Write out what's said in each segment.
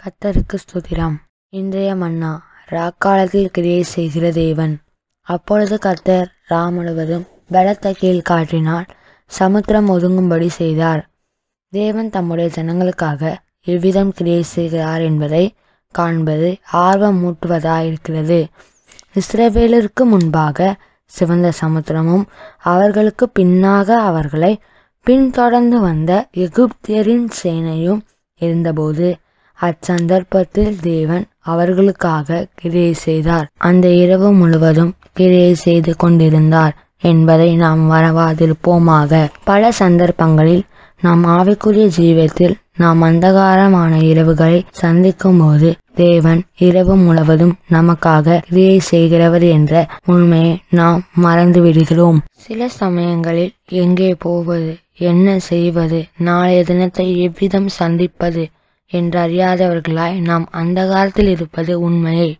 கத்தருக்கு ஸ்துதிரம் இன்றைய மன்னா ராக்காலத்தில் கிரியை செய்கிற தேவன் அப்பொழுது கத்தர் ரா முழுவதும் பலத்த கீழ் காற்றினால் சமுத்திரம் ஒதுங்கும்படி செய்தார் தேவன் தம்முடைய ஜனங்களுக்காக எவ்விதம் கிரியை செய்கிறார் என்பதை காண்பது ஆர்வம் மூட்டுவதாயிருக்கிறது இஸ்ரவேலருக்கு முன்பாக சிவந்த சமுத்திரமும் அவர்களுக்கு பின்னாக அவர்களை பின்தொடர்ந்து வந்த எகிப்தியரின் சேனையும் இருந்தபோது அச்சந்தர்ப்பத்தில் தேவன் அவர்களுக்காக கிரியை செய்தார் அந்த இரவு முழுவதும் கிரியை செய்து கொண்டிருந்தார் என்பதை நாம் வரவாதிருப்போமாக பல சந்தர்ப்பங்களில் நாம் ஆவிக்குரிய ஜீவத்தில் நாம் அந்தகாரமான இரவுகளை சந்திக்கும் போது தேவன் இரவு முழுவதும் நமக்காக கிரியை செய்கிறவர் என்ற உண்மையை நாம் மறந்து விடுகிறோம் சில சமயங்களில் எங்கே போவது என்ன செய்வது நாளைய தினத்தை எவ்விதம் சந்திப்பது என்றறியாதவர்களாய் நாம் அந்த காலத்தில் இருப்பது உண்மையே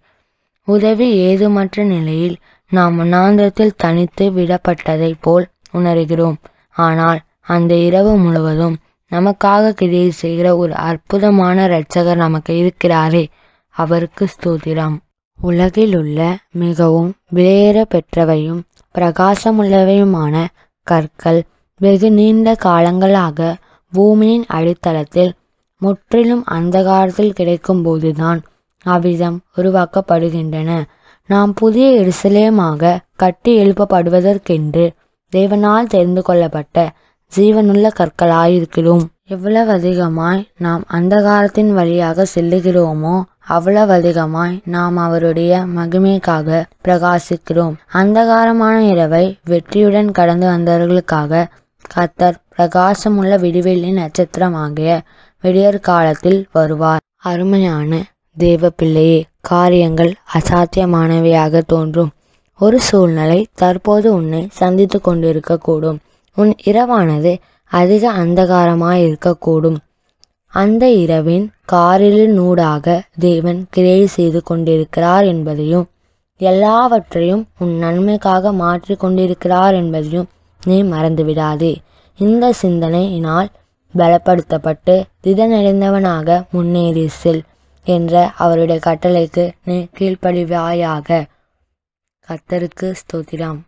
உதவி ஏதுமற்ற நிலையில் நாம் மனாந்திரத்தில் தனித்து விடப்பட்டதைப் போல் உணர்கிறோம் ஆனால் அந்த இரவு முழுவதும் நமக்காக கிரியை செய்கிற ஒரு அற்புதமான இரட்சகர் நமக்கு இருக்கிறாரே அவருக்கு ஸ்தோத்திரம் உலகில் உள்ள மிகவும் விலையேற பெற்றவையும் பிரகாசமுள்ளவையுமான கற்கள் வெகு நீண்ட காலங்களாக பூமியின் அடித்தளத்தில் முற்றிலும் அந்தகாரத்தில் போதுதான் அவ்விதம் உருவாக்கப்படுகின்றன நாம் புதிய எரிசலேமாக கட்டி எழுப்பப்படுவதற்கென்று தேவனால் தெரிந்து கொள்ளப்பட்ட ஜீவனுள்ள கற்களாயிருக்கிறோம் எவ்வளவு அதிகமாய் நாம் அந்தகாரத்தின் வழியாக செல்லுகிறோமோ அவ்வளவு அதிகமாய் நாம் அவருடைய மகிமைக்காக பிரகாசிக்கிறோம் அந்தகாரமான இரவை வெற்றியுடன் கடந்து வந்தவர்களுக்காக கத்தர் பிரகாசமுள்ள விடுவெளி நட்சத்திரமாகிய விடியற்காலத்தில் காலத்தில் வருவார் அருமையான தேவ பிள்ளையே காரியங்கள் அசாத்தியமானவையாக தோன்றும் ஒரு சூழ்நிலை தற்போது உன்னை சந்தித்து கொண்டிருக்கக்கூடும் உன் இரவானது அதிக அந்தகாரமாயிருக்கக்கூடும் இருக்கக்கூடும் அந்த இரவின் காரிலின் நூடாக தேவன் கிரியை செய்து கொண்டிருக்கிறார் என்பதையும் எல்லாவற்றையும் உன் நன்மைக்காக மாற்றி கொண்டிருக்கிறார் என்பதையும் நீ மறந்துவிடாதே இந்த சிந்தனையினால் பலப்படுத்தப்பட்டு திதனடைந்தவனாக முன்னேறி செல் என்ற அவருடைய கட்டளைக்கு நீ கீழ்ப்படிவாயாக கத்தருக்கு ஸ்தோத்திரம்